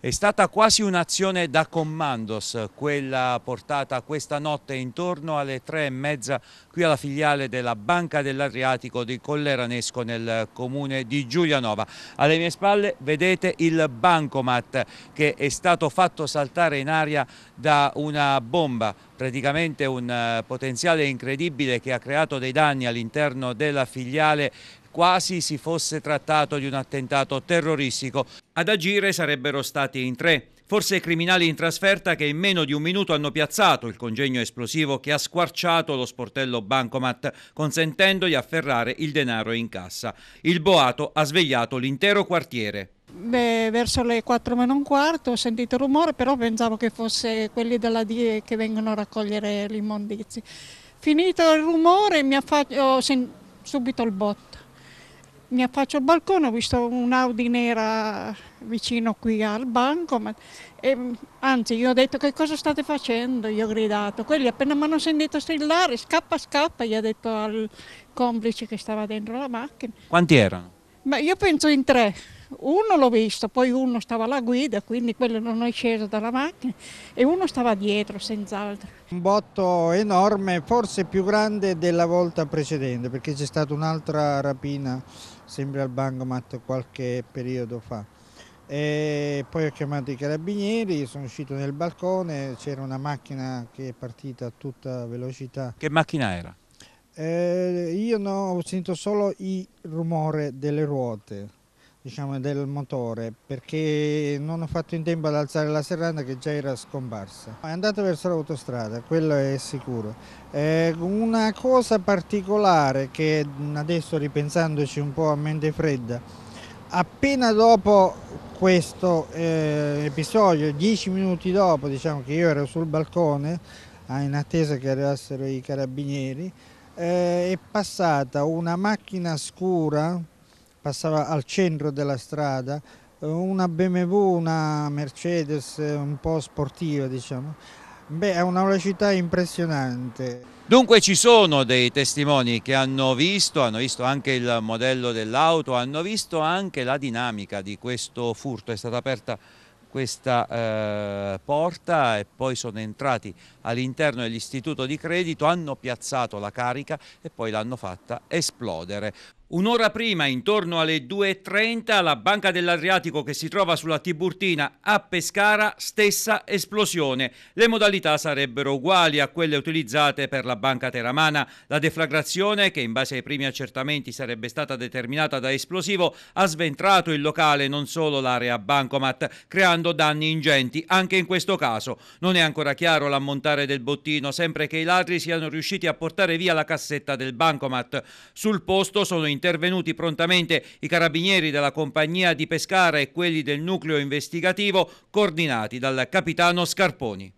È stata quasi un'azione da commandos quella portata questa notte intorno alle tre e mezza qui alla filiale della Banca dell'Adriatico di Colleranesco nel comune di Giulianova. Alle mie spalle vedete il bancomat che è stato fatto saltare in aria da una bomba praticamente un eh, potenziale incredibile che ha creato dei danni all'interno della filiale quasi si fosse trattato di un attentato terroristico. Ad agire sarebbero stati in tre. Forse i criminali in trasferta che in meno di un minuto hanno piazzato il congegno esplosivo che ha squarciato lo sportello Bancomat, consentendo di afferrare il denaro in cassa. Il boato ha svegliato l'intero quartiere. Beh, verso le 4 meno un quarto ho sentito rumore, però pensavo che fosse quelli della DIE che vengono a raccogliere gli immondizi. Finito il rumore mi affaccio, ho subito il botto mi affaccio al balcone, ho visto un'Audi nera vicino qui al banco, ma, e, ehm, anzi io ho detto che cosa state facendo, io ho gridato, quelli appena mi hanno sentito strillare scappa scappa, gli ho detto al complice che stava dentro la macchina. Quanti erano? Ma io penso in tre, uno l'ho visto, poi uno stava alla guida, quindi quello non è sceso dalla macchina e uno stava dietro senz'altro. Un botto enorme, forse più grande della volta precedente perché c'è stata un'altra rapina sempre al Bangomat qualche periodo fa. E poi ho chiamato i carabinieri, sono uscito nel balcone, c'era una macchina che è partita a tutta velocità. Che macchina era? Eh, io no, ho sentito solo il rumore delle ruote diciamo, del motore perché non ho fatto in tempo ad alzare la serranda che già era scomparsa. È andato verso l'autostrada, quello è sicuro. Eh, una cosa particolare che adesso ripensandoci un po' a mente fredda, appena dopo questo eh, episodio, dieci minuti dopo diciamo che io ero sul balcone ah, in attesa che arrivassero i carabinieri, eh, è passata una macchina scura passava al centro della strada, eh, una BMW, una Mercedes eh, un po' sportiva diciamo. Beh, è una velocità impressionante. Dunque ci sono dei testimoni che hanno visto, hanno visto anche il modello dell'auto, hanno visto anche la dinamica di questo furto. È stata aperta questa eh, porta e poi sono entrati all'interno dell'istituto di credito, hanno piazzato la carica e poi l'hanno fatta esplodere. Un'ora prima, intorno alle 2.30, la Banca dell'Adriatico che si trova sulla Tiburtina a Pescara, stessa esplosione. Le modalità sarebbero uguali a quelle utilizzate per la Banca Teramana. La deflagrazione, che in base ai primi accertamenti sarebbe stata determinata da esplosivo, ha sventrato il locale, non solo l'area Bancomat, creando danni ingenti anche in questo caso. Non è ancora chiaro l'ammontare del bottino, sempre che i ladri siano riusciti a portare via la cassetta del Bancomat. Sul posto sono in intervenuti prontamente i carabinieri della compagnia di Pescara e quelli del nucleo investigativo coordinati dal capitano Scarponi.